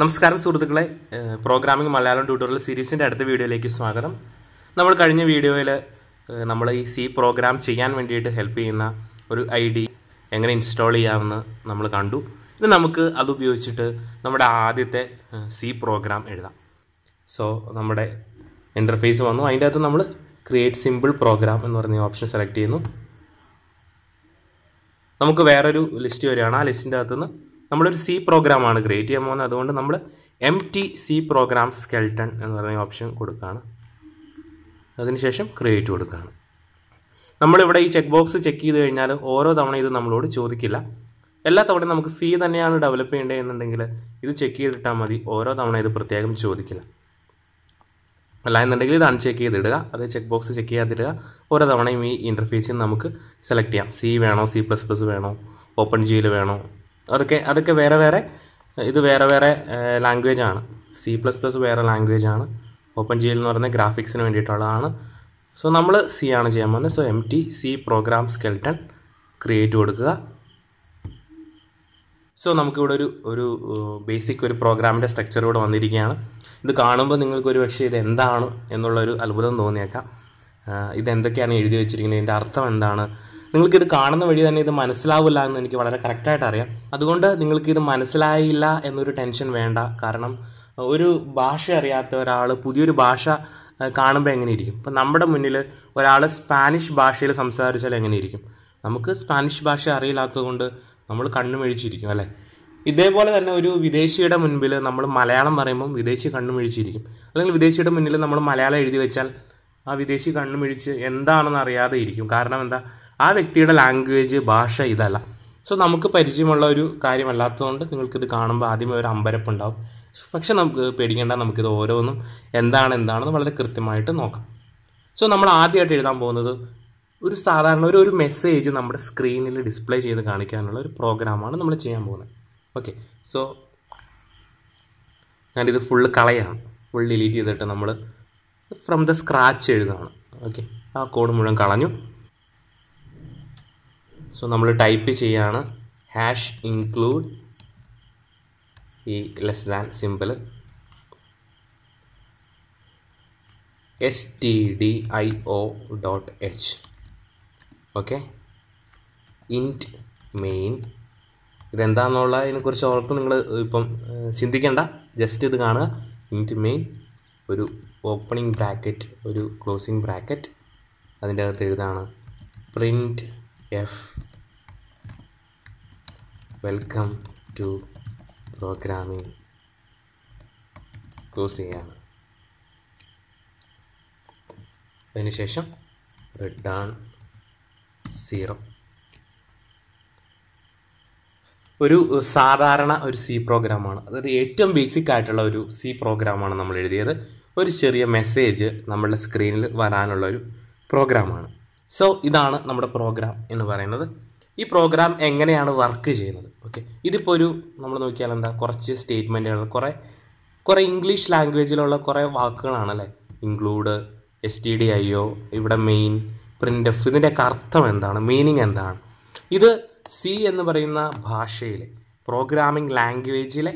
നമസ്കാരം സുഹൃത്തുക്കളെ programming Malayalam tutorial സീരീസിൻ്റെ അടുത്ത വീഡിയോയിലേക്ക് സ്വാഗതം നമ്മൾ കഴിഞ്ഞ വീഡിയോയിൽ നമ്മൾ ഈ സി പ്രോഗ്രാം ചെയ്യാൻ വേണ്ടിയിട്ട് ഹെൽപ്പ് ചെയ്യുന്ന ഒരു ഐ ഡി എങ്ങനെ ഇൻസ്റ്റാൾ ചെയ്യാമെന്ന് നമ്മൾ കണ്ടു ഇനി നമുക്ക് അത് ഉപയോഗിച്ചിട്ട് നമ്മുടെ ആദ്യത്തെ സി പ്രോഗ്രാം എഴുതാം സോ നമ്മുടെ ഇൻ്റർഫേസ് വന്നു അതിൻ്റെ അകത്ത് നമ്മൾ ക്രിയേറ്റ് സിമ്പിൾ പ്രോഗ്രാം എന്ന് പറഞ്ഞ ഓപ്ഷൻ സെലക്ട് ചെയ്യുന്നു നമുക്ക് വേറൊരു ലിസ്റ്റ് വരികയാണ് ആ ലിസ്റ്റിൻ്റെ അകത്തുനിന്ന് നമ്മളൊരു സി പ്രോഗ്രാമാണ് ക്രിയേറ്റ് ചെയ്യാൻ പോകുന്നത് അതുകൊണ്ട് നമ്മൾ M T C program skeleton എന്ന് പറയുന്ന ഓപ്ഷൻ കൊടുക്കുകയാണ് അതിനുശേഷം ക്രിയേറ്റ് കൊടുക്കുകയാണ് നമ്മളിവിടെ ഈ ചെക്ക് ബോക്സ് ചെക്ക് ചെയ്ത് കഴിഞ്ഞാൽ ഓരോ തവണ ഇത് നമ്മളോട് ചോദിക്കില്ല എല്ലാ തവണയും നമുക്ക് സി തന്നെയാണ് ഡെവലപ്പ് എന്നുണ്ടെങ്കിൽ ഇത് ചെക്ക് ചെയ്തിട്ടാൽ മതി ഓരോ തവണ ഇത് പ്രത്യേകം ചോദിക്കില്ല അല്ല എന്നുണ്ടെങ്കിൽ ഇത് അൺചെക്ക് ചെയ്തിടുക അത് ചെക്ക് ബോക്സ് ചെക്ക് ചെയ്യാതിടുക ഓരോ തവണയും ഈ ഇൻ്റർഫേസിൽ നമുക്ക് സെലക്ട് ചെയ്യാം സി വേണോ സി പ്ലസ് പ്ലസ് വേണോ ഓപ്പൺ ജിയിൽ വേണോ അതൊക്കെ അതൊക്കെ വേറെ വേറെ ഇത് വേറെ വേറെ ലാംഗ്വേജ് ആണ് സി പ്ലസ് പ്ലസ് വേറെ ലാംഗ്വേജ് ആണ് ഓപ്പൺ ജി എൽ എന്ന് പറയുന്നത് ഗ്രാഫിക്സിന് വേണ്ടിയിട്ടുള്ളതാണ് സോ നമ്മൾ സി ആണ് ചെയ്യാൻ പോകുന്നത് so M T C program skeleton create കൊടുക്കുക സോ നമുക്കിവിടെ ഒരു ഒരു ബേസിക് ഒരു പ്രോഗ്രാമിൻ്റെ സ്ട്രക്ചർ ഇവിടെ വന്നിരിക്കുകയാണ് ഇത് കാണുമ്പോൾ നിങ്ങൾക്ക് ഒരു പക്ഷേ ഇത് എന്താണ് എന്നുള്ളൊരു അത്ഭുതം തോന്നിയേക്കാം ഇതെന്തൊക്കെയാണ് എഴുതി വെച്ചിരിക്കുന്നത് ഇതിൻ്റെ അർത്ഥം എന്താണ് നിങ്ങൾക്കിത് കാണുന്ന വഴി തന്നെ ഇത് മനസ്സിലാവില്ല എന്ന് എനിക്ക് വളരെ കറക്റ്റായിട്ട് അറിയാം അതുകൊണ്ട് നിങ്ങൾക്കിത് മനസ്സിലായില്ല എന്നൊരു ടെൻഷൻ വേണ്ട കാരണം ഒരു ഭാഷ അറിയാത്ത ഒരാൾ പുതിയൊരു ഭാഷ കാണുമ്പോൾ എങ്ങനെ ഇരിക്കും ഇപ്പം നമ്മുടെ മുന്നിൽ ഒരാൾ സ്പാനിഷ് ഭാഷയിൽ സംസാരിച്ചാൽ എങ്ങനെ ഇരിക്കും നമുക്ക് സ്പാനിഷ് ഭാഷ അറിയില്ലാത്തതുകൊണ്ട് നമ്മൾ കണ്ണുമിഴിച്ചിരിക്കും അല്ലേ ഇതേപോലെ തന്നെ ഒരു വിദേശിയുടെ മുൻപിൽ നമ്മൾ മലയാളം പറയുമ്പം വിദേശി കണ്ണുമിഴിച്ചിരിക്കും അല്ലെങ്കിൽ വിദേശിയുടെ മുന്നിൽ നമ്മൾ മലയാളം എഴുതി വെച്ചാൽ ആ വിദേശി കണ്ണുമിഴിച്ച് എന്താണെന്ന് അറിയാതെ ഇരിക്കും കാരണം എന്താ ആ വ്യക്തിയുടെ ലാംഗ്വേജ് ഭാഷ ഇതല്ല സോ നമുക്ക് പരിചയമുള്ള ഒരു കാര്യമല്ലാത്തതുകൊണ്ട് നിങ്ങൾക്കിത് കാണുമ്പോൾ ആദ്യമേ ഒരു അമ്പരപ്പുണ്ടാവും പക്ഷെ നമുക്ക് പേടിക്കേണ്ട നമുക്കിത് ഓരോന്നും എന്താണ് എന്താണെന്ന് വളരെ കൃത്യമായിട്ട് നോക്കാം സോ നമ്മൾ ആദ്യമായിട്ട് എഴുതാൻ പോകുന്നത് ഒരു സാധാരണ ഒരു ഒരു മെസ്സേജ് നമ്മുടെ സ്ക്രീനിൽ ഡിസ്പ്ലേ ചെയ്ത് കാണിക്കാനുള്ള ഒരു പ്രോഗ്രാമാണ് നമ്മൾ ചെയ്യാൻ പോകുന്നത് ഓക്കെ സോ ഞാനിത് ഫുള്ള് കളയാണ് ഫുൾ ഡിലീറ്റ് ചെയ്തിട്ട് നമ്മൾ ഫ്രം ദ സ്ക്രാച്ച് എഴുതാണ് ഓക്കെ ആ കോഡ് മുഴുവൻ കളഞ്ഞു സോ നമ്മൾ ടൈപ്പ് ചെയ്യാണ് ഹാഷ് ഇൻക്ലൂഡ് ഈ less than simple S T D I O dot H okay int main കുറിച്ച് ഓർത്ത് നിങ്ങൾ ഇപ്പം ചിന്തിക്കേണ്ട ജസ്റ്റ് ഇത് കാണുക ഇൻറ്റ് മെയിൻ ഒരു ഓപ്പണിംഗ് ബ്രാക്കറ്റ് ഒരു ക്ലോസിംഗ് ബ്രാക്കറ്റ് അതിൻ്റെ അകത്ത് എഴുതാണ് print F welcome to programming close ചെയ്യാണ് അതിനുശേഷം റിട്ടേൺ സീറോ ഒരു സാധാരണ ഒരു സി പ്രോഗ്രാമാണ് അതായത് ഏറ്റവും ബേസിക് ആയിട്ടുള്ള ഒരു സി പ്രോഗ്രാമാണ് നമ്മൾ എഴുതിയത് ഒരു ചെറിയ മെസ്സേജ് നമ്മളുടെ സ്ക്രീനിൽ വരാനുള്ള ഒരു പ്രോഗ്രാമാണ് സോ ഇതാണ് നമ്മുടെ പ്രോഗ്രാം എന്ന് പറയുന്നത് ഈ പ്രോഗ്രാം എങ്ങനെയാണ് വർക്ക് ചെയ്യുന്നത് ഓക്കെ ഇതിപ്പോൾ ഒരു നമ്മൾ നോക്കിയാൽ എന്താ കുറച്ച് സ്റ്റേറ്റ്മെൻറ്റുകൾ കുറേ കുറേ ഇംഗ്ലീഷ് ലാംഗ്വേജിലുള്ള കുറേ വാക്കുകളാണ് അല്ലേ include S T D I O ഇവിടെ മെയിൻ പ്രിൻ്റ് എഫ് ഇതിൻ്റെയൊക്കെ അർത്ഥം എന്താണ് മീനിങ് എന്താണ് ഇത് സി എന്ന് പറയുന്ന ഭാഷയിലെ പ്രോഗ്രാമിംഗ് ലാംഗ്വേജിലെ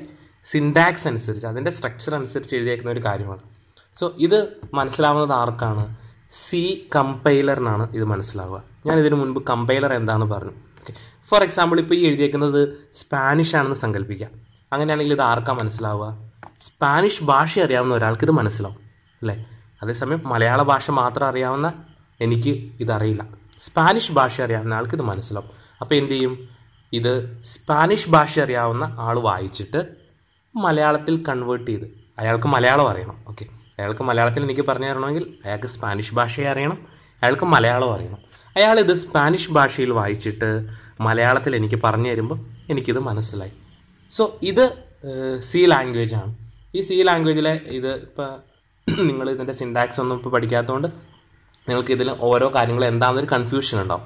സിൻഡാക്സ് അനുസരിച്ച് അതിൻ്റെ സ്ട്രക്ചർ അനുസരിച്ച് എഴുതിയേക്കുന്ന ഒരു കാര്യമാണ് സോ ഇത് മനസ്സിലാവുന്നത് ആർക്കാണ് സി കമ്പൈലർ എന്നാണ് ഇത് മനസ്സിലാവുക ഞാൻ ഇതിനു മുൻപ് കമ്പൈലർ എന്താണെന്ന് പറഞ്ഞു ഓക്കെ ഫോർ എക്സാമ്പിൾ ഇപ്പോൾ ഈ എഴുതിയേക്കുന്നത് സ്പാനിഷ് ആണെന്ന് സങ്കല്പിക്കാം അങ്ങനെയാണെങ്കിൽ ഇത് ആർക്കാ മനസ്സിലാവുക സ്പാനിഷ് ഭാഷ അറിയാവുന്ന ഒരാൾക്ക് ഇത് മനസ്സിലാവും അല്ലേ അതേസമയം മലയാള ഭാഷ മാത്രം അറിയാവുന്ന എനിക്ക് ഇതറിയില്ല സ്പാനിഷ് ഭാഷ അറിയാവുന്ന ആൾക്ക് ഇത് മനസ്സിലാവും അപ്പോൾ എന്തു ചെയ്യും ഇത് സ്പാനിഷ് ഭാഷ അറിയാവുന്ന ആൾ വായിച്ചിട്ട് മലയാളത്തിൽ കൺവേർട്ട് ചെയ്ത് അയാൾക്ക് മലയാളം അറിയണം ഓക്കെ അയാൾക്ക് മലയാളത്തിൽ എനിക്ക് പറഞ്ഞു തരണമെങ്കിൽ അയാൾക്ക് സ്പാനിഷ് ഭാഷയെ അറിയണം അയാൾക്ക് മലയാളം അറിയണം അയാൾ ഇത് സ്പാനിഷ് ഭാഷയിൽ വായിച്ചിട്ട് മലയാളത്തിൽ എനിക്ക് പറഞ്ഞു തരുമ്പോൾ എനിക്കിത് മനസ്സിലായി സോ ഇത് സി ലാംഗ്വേജ് ആണ് ഈ സി ലാംഗ്വേജിലെ ഇത് ഇപ്പോൾ നിങ്ങൾ ഇതിൻ്റെ സിൻഡാക്സ് ഒന്നും ഇപ്പോൾ പഠിക്കാത്തതുകൊണ്ട് നിങ്ങൾക്ക് ഇതിൽ ഓരോ കാര്യങ്ങൾ എന്താണെന്നൊരു കൺഫ്യൂഷൻ ഉണ്ടാവും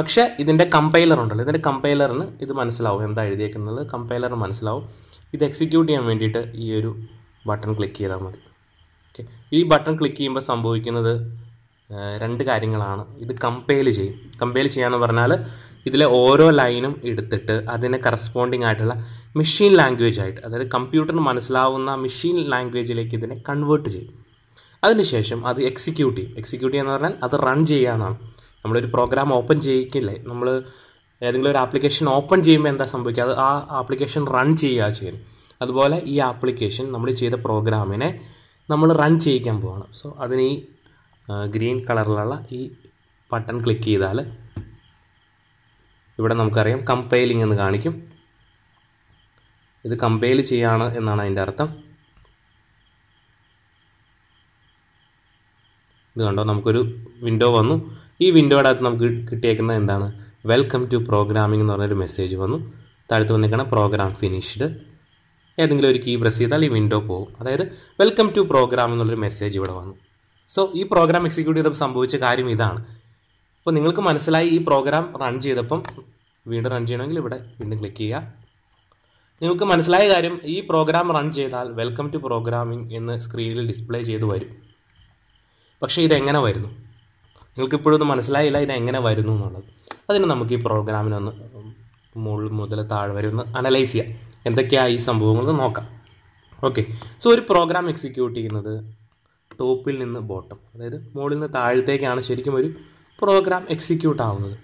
പക്ഷേ ഇതിൻ്റെ കമ്പൈലർ ഉണ്ടല്ലോ ഇതിൻ്റെ കമ്പൈലറിന് ഇത് മനസ്സിലാവും എന്താ എഴുതിയേക്കുന്നത് കമ്പൈലറിന് മനസ്സിലാവും ഇത് എക്സിക്യൂട്ട് ചെയ്യാൻ വേണ്ടിയിട്ട് ഈ ഒരു ബട്ടൺ ക്ലിക്ക് ചെയ്താൽ മതി ഓക്കെ ഈ ബട്ടൺ ക്ലിക്ക് ചെയ്യുമ്പോൾ സംഭവിക്കുന്നത് രണ്ട് കാര്യങ്ങളാണ് ഇത് കമ്പയർ ചെയ്യും കമ്പയർ ചെയ്യാന്ന് പറഞ്ഞാൽ ഇതിലെ ഓരോ ലൈനും എടുത്തിട്ട് അതിനെ കറസ്പോണ്ടിങ് ആയിട്ടുള്ള മെഷീൻ ലാംഗ്വേജ് ആയിട്ട് അതായത് കമ്പ്യൂട്ടറിന് മനസ്സിലാവുന്ന മെഷീൻ ലാംഗ്വേജിലേക്ക് ഇതിനെ കൺവേർട്ട് ചെയ്യും അതിനുശേഷം അത് എക്സിക്യൂട്ട് ചെയ്യും എക്സിക്യൂട്ട് ചെയ്യുക എന്ന് പറഞ്ഞാൽ അത് റൺ ചെയ്യാനാണ് നമ്മളൊരു പ്രോഗ്രാം ഓപ്പൺ ചെയ്യിക്കില്ലേ നമ്മൾ ഏതെങ്കിലും ഒരു ആപ്ലിക്കേഷൻ ഓപ്പൺ ചെയ്യുമ്പോൾ എന്താ സംഭവിക്കുക അത് ആ ആപ്ലിക്കേഷൻ റൺ ചെയ്യുക ചെയ്യുന്നത് അതുപോലെ ഈ ആപ്ലിക്കേഷൻ നമ്മൾ ചെയ്ത പ്രോഗ്രാമിനെ നമ്മൾ റൺ ചെയ്യിക്കാൻ പോവാണ് സോ അതിന് ഈ ഗ്രീൻ കളറിലുള്ള ഈ ബട്ടൺ ക്ലിക്ക് ചെയ്താൽ ഇവിടെ നമുക്കറിയാം കമ്പൈലിംഗ് എന്ന് കാണിക്കും ഇത് കമ്പൈൽ ചെയ്യാണ് എന്നാണ് അതിൻ്റെ അർത്ഥം ഇത് കണ്ടോ നമുക്കൊരു വിൻഡോ വന്നു ഈ വിൻഡോയുടെ അകത്ത് നമുക്ക് കിട്ടിയേക്കുന്നത് എന്താണ് വെൽക്കം ടു പ്രോഗ്രാമിംഗ് എന്ന് പറഞ്ഞൊരു മെസ്സേജ് വന്നു താഴത്ത് വന്നിരിക്കണം പ്രോഗ്രാം ഫിനിഷ്ഡ് ഏതെങ്കിലും ഒരു കീ പ്രസ് ചെയ്താൽ ഈ വിൻഡോ പോകും അതായത് വെൽക്കം ടു പ്രോഗ്രാം എന്നുള്ളൊരു മെസ്സേജ് ഇവിടെ വന്നു സോ ഈ പ്രോഗ്രാം എക്സിക്യൂട്ട് ചെയ്തപ്പോൾ സംഭവിച്ച കാര്യം ഇതാണ് അപ്പോൾ നിങ്ങൾക്ക് മനസ്സിലായി ഈ പ്രോഗ്രാം റൺ ചെയ്തപ്പം വീണ്ടും റൺ ചെയ്യണമെങ്കിൽ ഇവിടെ വീണ്ടും ക്ലിക്ക് ചെയ്യുക നിങ്ങൾക്ക് മനസ്സിലായ കാര്യം ഈ പ്രോഗ്രാം റൺ ചെയ്താൽ വെൽക്കം ടു പ്രോഗ്രാമിംഗ് എന്ന് സ്ക്രീനിൽ ഡിസ്പ്ലേ ചെയ്ത് വരും പക്ഷേ ഇതെങ്ങനെ വരുന്നു നിങ്ങൾക്കിപ്പോഴും ഒന്നും മനസ്സിലായില്ല ഇതെങ്ങനെ വരുന്നു എന്നുള്ളത് അതിന് നമുക്ക് ഈ പ്രോഗ്രാമിനൊന്ന് മുകളിൽ മുതൽ താഴെ വരെ ഒന്ന് അനലൈസ് ചെയ്യാം എന്തൊക്കെയാണ് ഈ സംഭവങ്ങൾ നോക്കാം ഓക്കെ സോ ഒരു പ്രോഗ്രാം എക്സിക്യൂട്ട് ചെയ്യുന്നത് ടോപ്പിൽ നിന്ന് ബോട്ടം അതായത് മുകളിൽ നിന്ന് താഴത്തേക്കാണ് ശരിക്കും ഒരു പ്രോഗ്രാം എക്സിക്യൂട്ട് ആവുന്നത്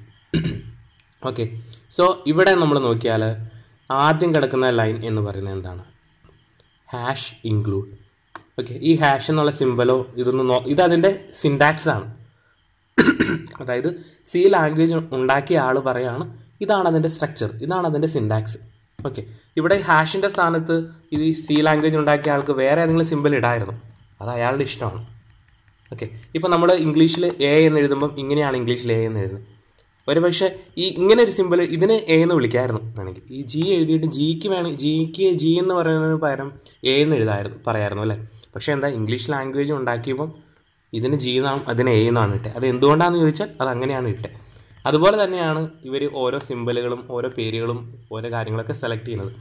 ഓക്കെ സോ ഇവിടെ നമ്മൾ നോക്കിയാൽ ആദ്യം കിടക്കുന്ന ലൈൻ എന്ന് പറയുന്നത് എന്താണ് ഹാഷ് ഇൻക്ലൂഡ് ഓക്കെ ഈ ഹാഷ് എന്നുള്ള സിമ്പലോ ഇതൊന്നും നോ ഇതതിൻ്റെ സിൻഡാക്സ് ആണ് അതായത് സി ലാംഗ്വേജ് ഉണ്ടാക്കിയ ആൾ പറയുകയാണ് ഇതാണ് അതിൻ്റെ സ്ട്രക്ചർ ഇതാണ് അതിൻ്റെ സിൻഡാക്സ് ഓക്കെ ഇവിടെ ഹാഷിൻ്റെ സ്ഥാനത്ത് ഇത് സി ലാംഗ്വേജ് ഉണ്ടാക്കിയ ആൾക്ക് വേറെ ഏതെങ്കിലും സിമ്പിൾ ഇടായിരുന്നു അത് അയാളുടെ ഇഷ്ടമാണ് ഓക്കെ ഇപ്പോൾ നമ്മൾ ഇംഗ്ലീഷിൽ എ എന്ന് എഴുതുമ്പം ഇങ്ങനെയാണ് ഇംഗ്ലീഷിൽ എ എന്ന് എഴുതുന്നത് ഒരു പക്ഷേ ഈ ഇങ്ങനെ ഒരു സിമ്പിൾ ഇതിന് എ എന്ന് വിളിക്കായിരുന്നു വേണമെങ്കിൽ ഈ ജി എഴുതിയിട്ട് ജിക്ക് വേണമെങ്കിൽ ജിക്ക് ജി എന്ന് പറയുന്നതിന് പകരം എ എന്ന് എഴുതായിരുന്നു പറയായിരുന്നു അല്ലേ പക്ഷേ എന്താ ഇംഗ്ലീഷ് ലാംഗ്വേജ് ഉണ്ടാക്കിയപ്പം ഇതിന് ജി എന്നാണ് അതിന് എ എന്നാണ് ഇട്ടത് അത് എന്തുകൊണ്ടാണെന്ന് ചോദിച്ചാൽ അത് അങ്ങനെയാണ് ഇട്ടത് അതുപോലെ തന്നെയാണ് ഇവർ ഓരോ സിംബലുകളും ഓരോ പേരുകളും ഓരോ കാര്യങ്ങളൊക്കെ സെലക്ട് ചെയ്യുന്നത്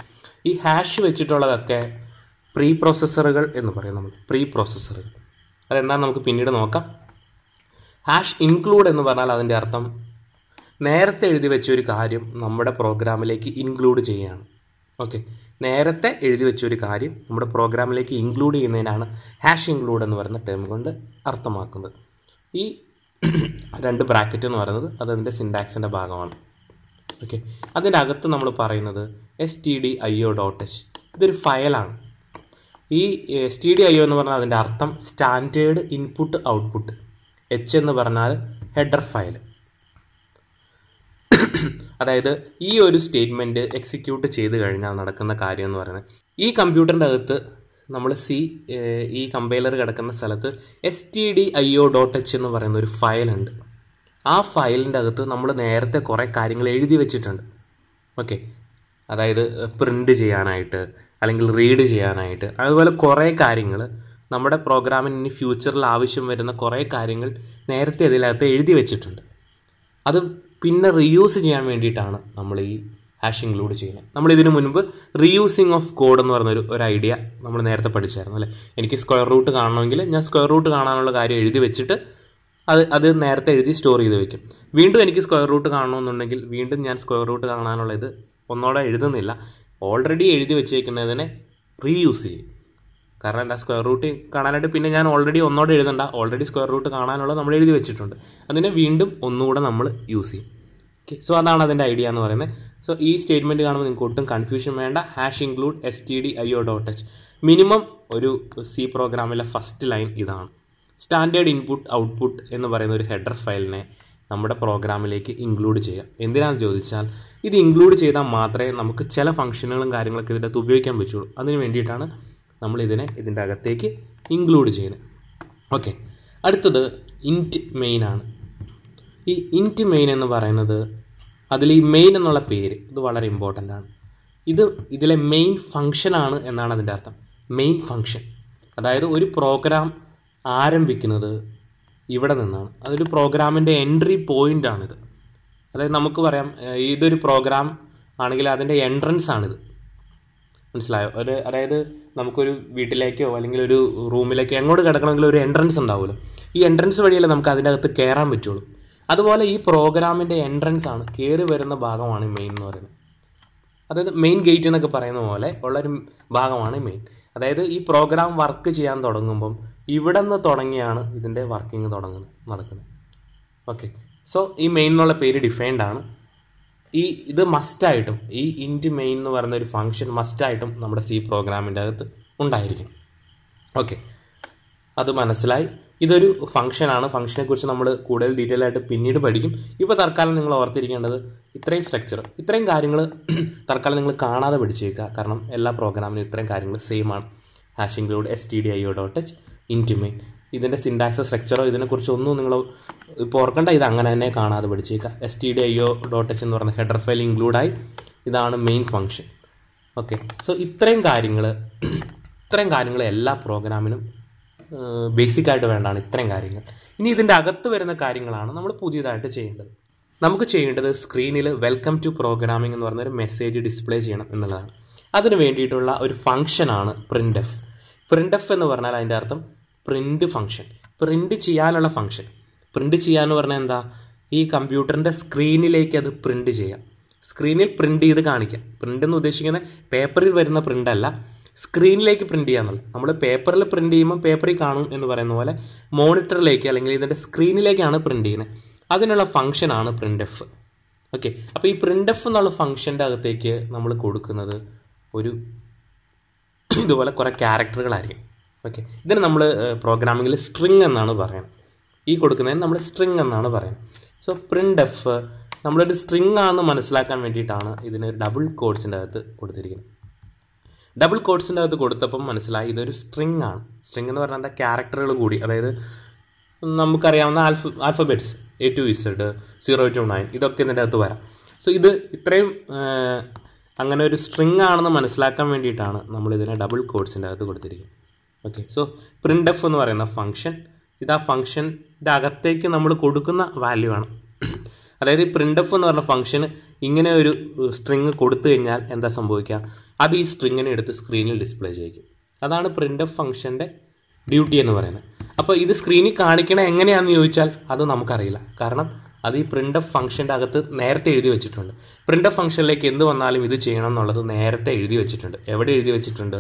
ഈ ഹാഷ് വെച്ചിട്ടുള്ളതൊക്കെ പ്രീ പ്രോസസ്സറുകൾ എന്ന് പറയും നമ്മൾ പ്രീ പ്രോസസ്സറുകൾ അതെന്താണെന്ന് നമുക്ക് പിന്നീട് നോക്കാം ഹാഷ് ഇൻക്ലൂഡ് എന്ന് പറഞ്ഞാൽ അതിൻ്റെ അർത്ഥം നേരത്തെ എഴുതി വെച്ചൊരു കാര്യം നമ്മുടെ പ്രോഗ്രാമിലേക്ക് ഇൻക്ലൂഡ് ചെയ്യുകയാണ് ഓക്കെ നേരത്തെ എഴുതി വെച്ചൊരു കാര്യം നമ്മുടെ പ്രോഗ്രാമിലേക്ക് ഇൻക്ലൂഡ് ചെയ്യുന്നതിനാണ് ഹാഷ് ഇൻക്ലൂഡ് എന്ന് പറയുന്ന ടേം കൊണ്ട് അർത്ഥമാക്കുന്നത് ഈ രണ്ട് ബ്രാക്കറ്റ് എന്ന് പറയുന്നത് അത് അതിൻ്റെ സിൻഡാക്സിൻ്റെ ഭാഗമാണ് ഓക്കെ അതിൻ്റെ അകത്ത് നമ്മൾ പറയുന്നത് S T D I O dot H ഇതൊരു ഫയലാണ് ഈ S T D I O എന്ന് പറഞ്ഞാൽ അതിൻ്റെ അർത്ഥം സ്റ്റാൻഡേർഡ് ഇൻപുട്ട് ഔട്ട്പുട്ട് എച്ച് എന്ന് പറഞ്ഞാൽ ഹെഡർ ഫയൽ അതായത് ഈ ഒരു സ്റ്റേറ്റ്മെൻറ്റ് എക്സിക്യൂട്ട് ചെയ്ത് കഴിഞ്ഞാൽ നടക്കുന്ന കാര്യം എന്ന് പറയുന്നത് ഈ കമ്പ്യൂട്ടറിൻ്റെ അകത്ത് നമ്മൾ സി ഈ കമ്പൈലർ കിടക്കുന്ന സ്ഥലത്ത് S T D I O dot H എന്ന് പറയുന്ന ഒരു ഫയലുണ്ട് ആ ഫയലിൻ്റെ അകത്ത് നമ്മൾ നേരത്തെ കുറേ കാര്യങ്ങൾ എഴുതി വെച്ചിട്ടുണ്ട് ഓക്കെ അതായത് പ്രിൻ്റ് ചെയ്യാനായിട്ട് അല്ലെങ്കിൽ റീഡ് ചെയ്യാനായിട്ട് അതുപോലെ കുറേ കാര്യങ്ങൾ നമ്മുടെ പ്രോഗ്രാമിന് ഇനി ഫ്യൂച്ചറിൽ ആവശ്യം വരുന്ന കുറേ കാര്യങ്ങൾ നേരത്തെ അതിനകത്ത് എഴുതി വെച്ചിട്ടുണ്ട് അത് പിന്നെ റീയൂസ് ചെയ്യാൻ വേണ്ടിയിട്ടാണ് നമ്മൾ ഈ ഹാഷ് ഇൻക്ലൂഡ് ചെയ്യുന്നത് നമ്മൾ ഇതിനു മുൻപ് റീയൂസിങ് ഓഫ് കോഡ് എന്ന് പറഞ്ഞൊരു ഒരു ഐഡിയ നമ്മൾ നേരത്തെ പഠിച്ചായിരുന്നു അല്ലേ എനിക്ക് സ്ക്വയർ റൂട്ട് കാണണമെങ്കിൽ ഞാൻ സ്ക്വയർ റൂട്ട് കാണാനുള്ള കാര്യം എഴുതി വെച്ചിട്ട് അത് അത് നേരത്തെ എഴുതി സ്റ്റോർ ചെയ്ത് വെക്കും വീണ്ടും എനിക്ക് സ്ക്വയർ റൂട്ട് കാണണമെന്നുണ്ടെങ്കിൽ വീണ്ടും ഞാൻ സ്ക്വയർ റൂട്ട് കാണാനുള്ള ഇത് ഒന്നോടെ എഴുതുന്നില്ല ഓൾറെഡി എഴുതി വെച്ചേക്കുന്നതിനെ റീയൂസ് ചെയ്യും കാരണം എന്താ സ്ക്വയർ റൂട്ട് കാണാനായിട്ട് പിന്നെ ഞാൻ ഓൾറെഡി ഒന്നോടെ എഴുതണ്ട ഓൾറെഡി സ്ക്വയർ റൂട്ട് കാണാനുള്ള നമ്മൾ എഴുതി വെച്ചിട്ടുണ്ട് അതിനെ വീണ്ടും ഒന്നുകൂടെ നമ്മൾ യൂസ് ചെയ്യും ഓക്കെ സോ അതാണ് അതിൻ്റെ ഐഡിയ എന്ന് പറയുന്നത് സോ ഈ സ്റ്റേറ്റ്മെൻറ്റ് കാണുമ്പോൾ നിങ്ങൾക്ക് ഒട്ടും കൺഫ്യൂഷൻ വേണ്ട hash include S T D I O dot H minimum ഒരു സി പ്രോഗ്രാമിലെ ഫസ്റ്റ് ലൈൻ ഇതാണ് സ്റ്റാൻഡേർഡ് ഇൻപുട്ട് ഔട്ട്പുട്ട് എന്ന് പറയുന്ന ഒരു ഹെഡർ ഫയലിനെ നമ്മുടെ പ്രോഗ്രാമിലേക്ക് ഇൻക്ലൂഡ് ചെയ്യാം എന്തിനാണെന്ന് ചോദിച്ചാൽ ഇത് ഇൻക്ലൂഡ് ചെയ്താൽ മാത്രമേ നമുക്ക് ചില ഫംഗ്ഷനുകളും കാര്യങ്ങളൊക്കെ ഇതിൻ്റെ അകത്ത് ഉപയോഗിക്കാൻ പറ്റുള്ളൂ അതിന് വേണ്ടിയിട്ടാണ് നമ്മൾ ഇതിനെ ഇതിൻ്റെ അകത്തേക്ക് ഇൻക്ലൂഡ് ചെയ്യുന്നത് ഓക്കെ അടുത്തത് ഇൻറ്റ് മെയിൻ ആണ് ഈ ഇൻറ്റ് മെയിൻ എന്ന് പറയുന്നത് അതിൽ ഈ മെയിൻ എന്നുള്ള പേര് ഇത് വളരെ ഇമ്പോർട്ടൻ്റ് ആണ് ഇത് ഇതിലെ മെയിൻ ഫങ്ഷൻ ആണ് എന്നാണ് അതിൻ്റെ അർത്ഥം മെയിൻ ഫങ്ഷൻ അതായത് ഒരു പ്രോഗ്രാം ആരംഭിക്കുന്നത് ഇവിടെ നിന്നാണ് അതൊരു പ്രോഗ്രാമിൻ്റെ എൻട്രി പോയിൻ്റ് ആണിത് അതായത് നമുക്ക് പറയാം ഇതൊരു പ്രോഗ്രാം ആണെങ്കിൽ അതിൻ്റെ എൻട്രൻസ് ആണിത് മനസ്സിലായോ ഒരു അതായത് നമുക്കൊരു വീട്ടിലേക്കോ അല്ലെങ്കിൽ ഒരു റൂമിലേക്കോ എങ്ങോട്ട് കിടക്കണമെങ്കിലും ഒരു എൻട്രൻസ് ഉണ്ടാവുമല്ലോ ഈ എൻട്രൻസ് വഴിയല്ലേ നമുക്ക് അതിൻ്റെ അകത്ത് കയറാൻ പറ്റുള്ളൂ അതുപോലെ ഈ പ്രോഗ്രാമിൻ്റെ എൻട്രൻസ് ആണ് കയറി വരുന്ന ഭാഗമാണ് മെയിൻ എന്ന് പറയുന്നത് അതായത് മെയിൻ ഗേറ്റ് എന്നൊക്കെ പറയുന്ന പോലെ ഉള്ളൊരു ഭാഗമാണ് മെയിൻ അതായത് ഈ പ്രോഗ്രാം വർക്ക് ചെയ്യാൻ തുടങ്ങുമ്പം ഇവിടെ നിന്ന് തുടങ്ങിയാണ് ഇതിൻ്റെ വർക്കിംഗ് തുടങ്ങുന്നത് നടക്കുന്നത് ഓക്കെ സോ ഈ മെയിൻ എന്നുള്ള പേര് ഡിഫൈൻഡ് ആണ് ഈ ഇത് മസ്റ്റായിട്ടും ഈ ഇൻറ്റ് മെയിൻ എന്ന് പറയുന്ന ഒരു ഫംഗ്ഷൻ മസ്റ്റായിട്ടും നമ്മുടെ സി പ്രോഗ്രാമിൻ്റെ അകത്ത് ഉണ്ടായിരിക്കും ഓക്കെ അത് മനസ്സിലായി ഇതൊരു ഫംഗ്ഷനാണ് ഫംഗ്ഷനെ കുറിച്ച് നമ്മൾ കൂടുതൽ ഡീറ്റെയിൽ ആയിട്ട് പിന്നീട് പഠിക്കും ഇപ്പോൾ തൽക്കാലം നിങ്ങൾ ഓർത്തിരിക്കേണ്ടത് ഇത്രയും സ്ട്രക്ചർ ഇത്രയും കാര്യങ്ങൾ തൽക്കാലം നിങ്ങൾ കാണാതെ പഠിച്ചേക്കുക കാരണം എല്ലാ പ്രോഗ്രാമിനും ഇത്രയും കാര്യങ്ങൾ സെയിം ആണ് hash include S T D I O dot H int main ഇതിൻ്റെ സിൻഡാക്സ് സ്ട്രക്ചറോ ഇതിനെക്കുറിച്ച് ഒന്നും നിങ്ങൾ ഇപ്പോൾ ഓർക്കേണ്ട ഇത് അങ്ങനെ തന്നെ കാണാതെ പഠിച്ചേക്കുക S T D I O dot H എന്ന് പറഞ്ഞ ഹെഡർ ഫയൽ ഇൻക്ലൂഡായി ഇതാണ് മെയിൻ ഫങ്ഷൻ ഓക്കെ സോ ഇത്രയും കാര്യങ്ങൾ ഇത്രയും കാര്യങ്ങൾ എല്ലാ പ്രോഗ്രാമിനും ബേസിക് ആയിട്ട് വേണ്ടാണ് ഇത്രയും കാര്യങ്ങൾ ഇനി ഇതിൻ്റെ അകത്ത് വരുന്ന കാര്യങ്ങളാണ് നമ്മൾ പുതിയതായിട്ട് ചെയ്യേണ്ടത് നമുക്ക് ചെയ്യേണ്ടത് സ്ക്രീനിൽ വെൽക്കം ടു പ്രോഗ്രാമിംഗ് എന്ന് പറഞ്ഞൊരു മെസ്സേജ് ഡിസ്പ്ലേ ചെയ്യണം എന്നുള്ളതാണ് അതിന് വേണ്ടിയിട്ടുള്ള ഒരു ഫംഗ്ഷനാണ് പ്രിൻ്റ് എഫ് പ്രിൻ്റ് എഫ് എന്ന് പറഞ്ഞാൽ അതിൻ്റെ അർത്ഥം പ്രിൻ്റ് ഫംഗ്ഷൻ പ്രിൻ്റ് ചെയ്യാനുള്ള ഫംഗ്ഷൻ പ്രിൻ്റ് ചെയ്യാന്ന് പറഞ്ഞാൽ എന്താ ഈ കമ്പ്യൂട്ടറിൻ്റെ സ്ക്രീനിലേക്ക് അത് പ്രിൻ്റ് ചെയ്യാം സ്ക്രീനിൽ പ്രിൻ്റ് ചെയ്ത് കാണിക്കാം പ്രിൻ്റ് എന്ന് ഉദ്ദേശിക്കുന്നത് പേപ്പറിൽ വരുന്ന പ്രിൻ്റല്ല സ്ക്രീനിലേക്ക് പ്രിന്റ് ചെയ്യാന്നുള്ളത് നമ്മൾ പേപ്പറിൽ പ്രിന്റ് ചെയ്യുമ്പോൾ പേപ്പറിൽ കാണും എന്ന് പറയുന്ന പോലെ മോണിറ്ററിലേക്ക് അല്ലെങ്കിൽ ഇതിൻ്റെ സ്ക്രീനിലേക്കാണ് പ്രിന്റ് ചെയ്യുന്നത് അതിനുള്ള ഫംഗ്ഷനാണ് പ്രിൻ്റ് എഫ് ഓക്കെ അപ്പോൾ ഈ പ്രിൻ്റ് എഫ് എന്നുള്ള ഫംഗ്ഷൻ്റെ അകത്തേക്ക് നമ്മൾ കൊടുക്കുന്നത് ഒരു ഇതുപോലെ കുറേ ക്യാരക്ടറുകളായിരിക്കും ഓക്കെ ഇതിന് നമ്മൾ പ്രോഗ്രാമിങ്ങിൽ സ്ട്രിങ് എന്നാണ് പറയുന്നത് ഈ കൊടുക്കുന്നതിന് നമ്മൾ സ്ട്രിങ് എന്നാണ് പറയുന്നത് സോ പ്രിൻ്റ് എഫ് നമ്മളൊരു സ്ട്രിങ് ആണെന്ന് മനസ്സിലാക്കാൻ വേണ്ടിയിട്ടാണ് ഇതിന് ഡബിൾ കോഡ്സിൻ്റെ അകത്ത് കൊടുത്തിരിക്കുന്നത് ഡബിൾ കോഡ്സിൻ്റെ അകത്ത് കൊടുത്തപ്പം മനസ്സിലായി ഇതൊരു സ്ട്രിങ് ആണ് സ്ട്രിങ് എന്ന് പറഞ്ഞാൽ എന്താ ക്യാരക്ടറുകൾ കൂടി അതായത് നമുക്കറിയാവുന്ന alpha alphabets A to Z zero to nine ഇതൊക്കെ ഇതിൻ്റെ അകത്ത് വരാം സോ ഇത് ഇത്രയും അങ്ങനെ ഒരു സ്ട്രിങ് ആണെന്ന് മനസ്സിലാക്കാൻ വേണ്ടിയിട്ടാണ് നമ്മൾ ഇതിനെ ഡബിൾ കോഡ്സിൻ്റെ അകത്ത് കൊടുത്തിരിക്കുന്നത് ഓക്കെ സോ പ്രിൻ്റ് എഫ് എന്ന് പറയുന്ന ഫംഗ്ഷൻ ഇത് ആ ഫംഗ്ഷൻ്റെ അകത്തേക്ക് നമ്മൾ കൊടുക്കുന്ന വാല്യൂ ആണ് അതായത് ഈ പ്രിൻ്റ് എഫ് എന്ന് പറഞ്ഞ ഫംഗ്ഷന് ഇങ്ങനെ ഒരു സ്ട്രിങ് കൊടുത്തു കഴിഞ്ഞാൽ എന്താ സംഭവിക്കുക അത് ഈ സ്ട്രിങ്ങിനെ എടുത്ത് സ്ക്രീനിൽ ഡിസ്പ്ലേ ചെയ്യിക്കും അതാണ് പ്രിൻ്റ് എഫ് ഫംഗ്ഷൻ്റെ ഡ്യൂട്ടി എന്ന് പറയുന്നത് അപ്പോൾ ഇത് സ്ക്രീനിൽ കാണിക്കണേ എങ്ങനെയാണെന്ന് ചോദിച്ചാൽ അത് നമുക്കറിയില്ല കാരണം അത് ഈ പ്രിൻ്റ് എഫ് ഫംഗ്ഷൻ്റെ അകത്ത് നേരത്തെ എഴുതി വെച്ചിട്ടുണ്ട് പ്രിൻ്റ് എഫ് ഫംഗ്ഷനിലേക്ക് എന്ത് വന്നാലും ഇത് ചെയ്യണം എന്നുള്ളത് നേരത്തെ എഴുതി വെച്ചിട്ടുണ്ട് എവിടെ എഴുതി വെച്ചിട്ടുണ്ട്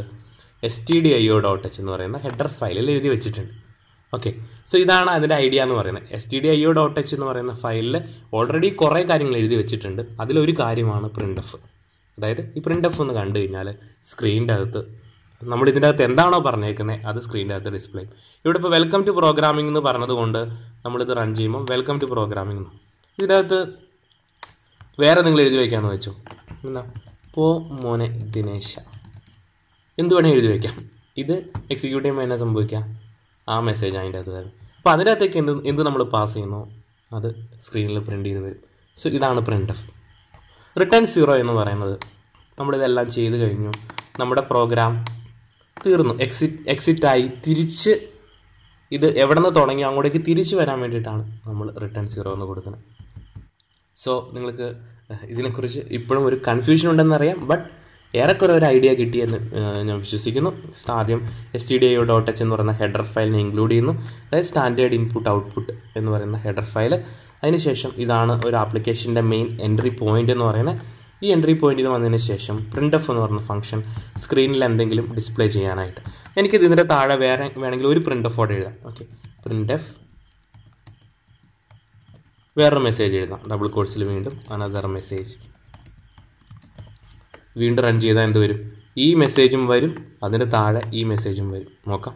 S T D I O dot H എന്ന് പറയുന്ന ഹെഡർ ഫയലിൽ എഴുതി വെച്ചിട്ടുണ്ട് ഓക്കെ സോ ഇതാണ് അതിൻ്റെ ഐഡിയ എന്ന് പറയുന്നത് S T D I O dot H എന്ന് പറയുന്ന ഫയലിൽ ഓൾറെഡി കുറേ കാര്യങ്ങൾ എഴുതി വെച്ചിട്ടുണ്ട് അതിലൊരു കാര്യമാണ് പ്രിൻ്റ് എഫ് അതായത് ഈ പ്രിൻ്റ് എഫ് ഒന്ന് കണ്ടു കഴിഞ്ഞാൽ സ്ക്രീനിൻ്റെ അകത്ത് നമ്മൾ ഇതിൻ്റെ അകത്ത് എന്താണോ പറഞ്ഞേക്കുന്നത് അത് സ്ക്രീനിൻ്റെ അകത്ത് ഡിസ്പ്ലേ ഇവിടെ ഇപ്പോൾ വെൽക്കം ടു പ്രോഗ്രാമിംഗ് എന്ന് പറഞ്ഞതുകൊണ്ട് നമ്മളിത് റൺ ചെയ്യുമ്പോൾ വെൽക്കം ടു പ്രോഗ്രാമിംഗ് എന്ന് ഇതിൻ്റെ അകത്ത് വേറെ നിങ്ങൾ എഴുതി വയ്ക്കാമെന്ന് വെച്ചു എന്നാ പോ മോനെ ദിനേശ എന്ത് വേണേ എഴുതി വയ്ക്കാം ഇത് എക്സിക്യൂട്ട് ചെയ്യുമ്പോൾ സംഭവിക്കാം ആ മെസ്സേജ് അതിൻ്റെ അകത്ത് വരും അപ്പോൾ അതിനകത്തേക്ക് എന്ത് എന്ത് നമ്മൾ പാസ് ചെയ്യുന്നു അത് സ്ക്രീനിൽ പ്രിൻ്റ് ചെയ്ത് വരും സോ ഇതാണ് പ്രിൻ്റ് റിട്ടേൺ സീറോ എന്ന് പറയുന്നത് നമ്മളിതെല്ലാം ചെയ്ത് കഴിഞ്ഞു നമ്മുടെ പ്രോഗ്രാം തീർന്നു എക്സിറ്റ് എക്സിറ്റായി തിരിച്ച് ഇത് എവിടെ നിന്ന് തുടങ്ങി അങ്ങോട്ടേക്ക് തിരിച്ചു വരാൻ വേണ്ടിയിട്ടാണ് നമ്മൾ റിട്ടേൺ സീറോ എന്ന് കൊടുക്കുന്നത് സോ നിങ്ങൾക്ക് ഇതിനെക്കുറിച്ച് ഇപ്പോഴും ഒരു കൺഫ്യൂഷൻ ഉണ്ടെന്നറിയാം ബട്ട് ഏറെക്കുറെ ഒരു ഐഡിയ കിട്ടിയെന്ന് ഞാൻ വിശ്വസിക്കുന്നു ആദ്യം S T D I dot H എന്ന് പറയുന്ന ഹെഡർ ഫയലിനെ ഇൻക്ലൂഡ് ചെയ്യുന്നു അതായത് സ്റ്റാൻഡേർഡ് ഇൻപുട്ട് ഔട്ട്പുട്ട് എന്ന് പറയുന്ന ഹെഡർ ഫയൽ അതിനുശേഷം ഇതാണ് ഒരു ആപ്ലിക്കേഷൻ്റെ മെയിൻ എൻട്രി പോയിൻ്റ് എന്ന് പറയുന്നത് ഈ എൻട്രി പോയിന്റിൽ വന്നതിന് ശേഷം പ്രിൻ്റ് എഫ് എന്ന് പറഞ്ഞ ഫംഗ്ഷൻ സ്ക്രീനിൽ എന്തെങ്കിലും ഡിസ്പ്ലേ ചെയ്യാനായിട്ട് എനിക്ക് ഇതിൻ്റെ താഴെ വേറെ വേണമെങ്കിൽ ഒരു പ്രിൻ്റ് എഫ് ഓടെ എഴുതാം ഓക്കെ പ്രിൻ്റ് എഫ് വേറൊരു മെസ്സേജ് എഴുതാം ഡബിൾ കോഴ്സിൽ വീണ്ടും അനദർ മെസ്സേജ് വീണ്ടും റൺ ചെയ്താൽ എന്ത് വരും ഈ മെസ്സേജും വരും അതിൻ്റെ താഴെ ഈ മെസ്സേജും വരും നോക്കാം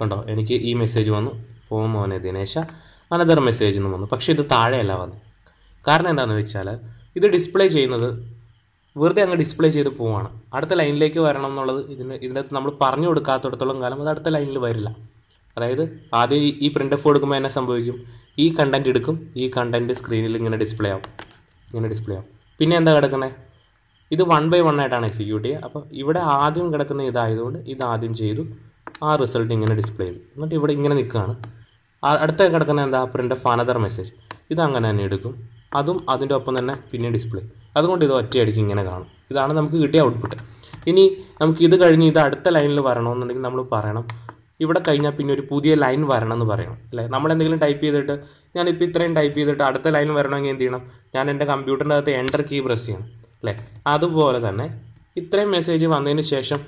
കണ്ടോ എനിക്ക് ഈ മെസ്സേജ് വന്നു പോ മോനെ ദിനേശ അനദർ മെസ്സേജ് എന്ന് വന്നു പക്ഷേ ഇത് താഴെയല്ല വന്നു കാരണം എന്താണെന്ന് വെച്ചാൽ ഇത് ഡിസ്പ്ലേ ചെയ്യുന്നത് വെറുതെ അങ്ങ് ഡിസ്പ്ലേ ചെയ്ത് പോവാണ് അടുത്ത ലൈനിലേക്ക് വരണം എന്നുള്ളത് ഇതിന് ഇതിൻ്റെ നമ്മൾ പറഞ്ഞു കൊടുക്കാത്തടത്തോളം കാലം അത് അടുത്ത ലൈനിൽ വരില്ല അതായത് ആദ്യം ഈ പ്രിൻ്റ് എഫ് കൊടുക്കുമ്പോൾ എന്നെ സംഭവിക്കും ഈ കണ്ടൻറ്റ് എടുക്കും ഈ കണ്ടൻറ്റ് സ്ക്രീനിൽ ഇങ്ങനെ ഡിസ്പ്ലേ ആവും ഇങ്ങനെ ഡിസ്പ്ലേ ആവും പിന്നെ എന്താ കിടക്കുന്നത് ഇത് വൺ ബൈ വൺ ആയിട്ടാണ് എക്സിക്യൂട്ട് ചെയ്യുക അപ്പോൾ ഇവിടെ ആദ്യം കിടക്കുന്ന ഇതായതുകൊണ്ട് ഇത് ആദ്യം ചെയ്തു ആ റിസൾട്ട് ഇങ്ങനെ ഡിസ്പ്ലേ ചെയ്തു എന്നിട്ട് ഇവിടെ ഇങ്ങനെ നിൽക്കുകയാണ് അടുത്ത കിടക്കുന്ന എന്താ പ്രിൻ്റ് ഫാനദർ അനദർ മെസ്സേജ് ഇത് അങ്ങനെ തന്നെ എടുക്കും അതും അതിൻ്റെ ഒപ്പം തന്നെ പിന്നെ ഡിസ്പ്ലേ അതുകൊണ്ട് ഇത് ഒറ്റയടിക്ക് ഇങ്ങനെ കാണും ഇതാണ് നമുക്ക് കിട്ടിയ ഔട്ട്പുട്ട് ഇനി നമുക്ക് ഇത് കഴിഞ്ഞ് ഇത് അടുത്ത ലൈനിൽ വരണമെന്നുണ്ടെങ്കിൽ നമ്മൾ പറയണം ഇവിടെ കഴിഞ്ഞാൽ പിന്നെ ഒരു പുതിയ ലൈൻ വരണം എന്ന് പറയണം അല്ലേ നമ്മൾ എന്തെങ്കിലും ടൈപ്പ് ചെയ്തിട്ട് ഞാനിപ്പോൾ ഇത്രയും ടൈപ്പ് ചെയ്തിട്ട് അടുത്ത ലൈൻ വരണമെങ്കിൽ എന്ത് ചെയ്യണം ഞാൻ എൻ്റെ കമ്പ്യൂട്ടറിൻ്റെ അകത്ത് എൻ്റർ കീ പ്രസ് ചെയ്യണം അല്ലേ അതുപോലെ തന്നെ ഇത്രയും മെസ്സേജ് വന്നതിന് ശേഷം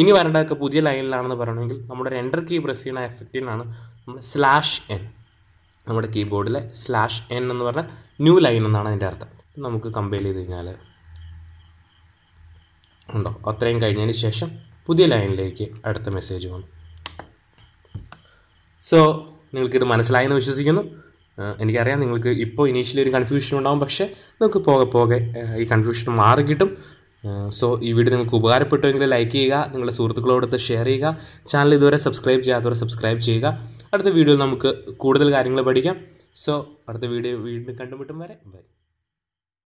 ഇനി വരേണ്ടതൊക്കെ പുതിയ ലൈനിലാണെന്ന് പറയണമെങ്കിൽ നമ്മുടെ എൻ്റർ കീ പ്രസ് ചെയ്യുന്ന എഫക്റ്റിനാണ് സ്ലാഷ് എൻ നമ്മുടെ കീബോർഡിലെ സ്ലാഷ് എൻ എന്ന് പറഞ്ഞാൽ ന്യൂ ലൈൻ എന്നാണ് അതിൻ്റെ അർത്ഥം നമുക്ക് കമ്പയർ ചെയ്ത് കഴിഞ്ഞാൽ ഉണ്ടോ അത്രയും കഴിഞ്ഞതിന് ശേഷം പുതിയ ലൈനിലേക്ക് അടുത്ത മെസ്സേജ് വന്നു സോ നിങ്ങൾക്കിത് മനസ്സിലായെന്ന് വിശ്വസിക്കുന്നു എനിക്കറിയാം നിങ്ങൾക്ക് ഇപ്പോൾ ഇനീഷ്യലി ഒരു കൺഫ്യൂഷൻ ഉണ്ടാകും പക്ഷേ നിങ്ങൾക്ക് പോകെ പോകെ ഈ കൺഫ്യൂഷൻ മാറി കിട്ടും സോ ഈ വീഡിയോ നിങ്ങൾക്ക് ഉപകാരപ്പെട്ടുവെങ്കിൽ ലൈക്ക് ചെയ്യുക നിങ്ങളുടെ സുഹൃത്തുക്കളോടൊത്ത് ഷെയർ ചെയ്യുക ചാനൽ ഇതുവരെ സബ്സ്ക്രൈബ് ചെയ്യാത്തവരെ സബ്സ്ക്രൈബ് ചെയ്യുക അടുത്ത വീഡിയോയിൽ നമുക്ക് കൂടുതൽ കാര്യങ്ങൾ പഠിക്കാം സോ അടുത്ത വീഡിയോ വീണ്ടും കണ്ടുമുട്ടും വരെ ബൈ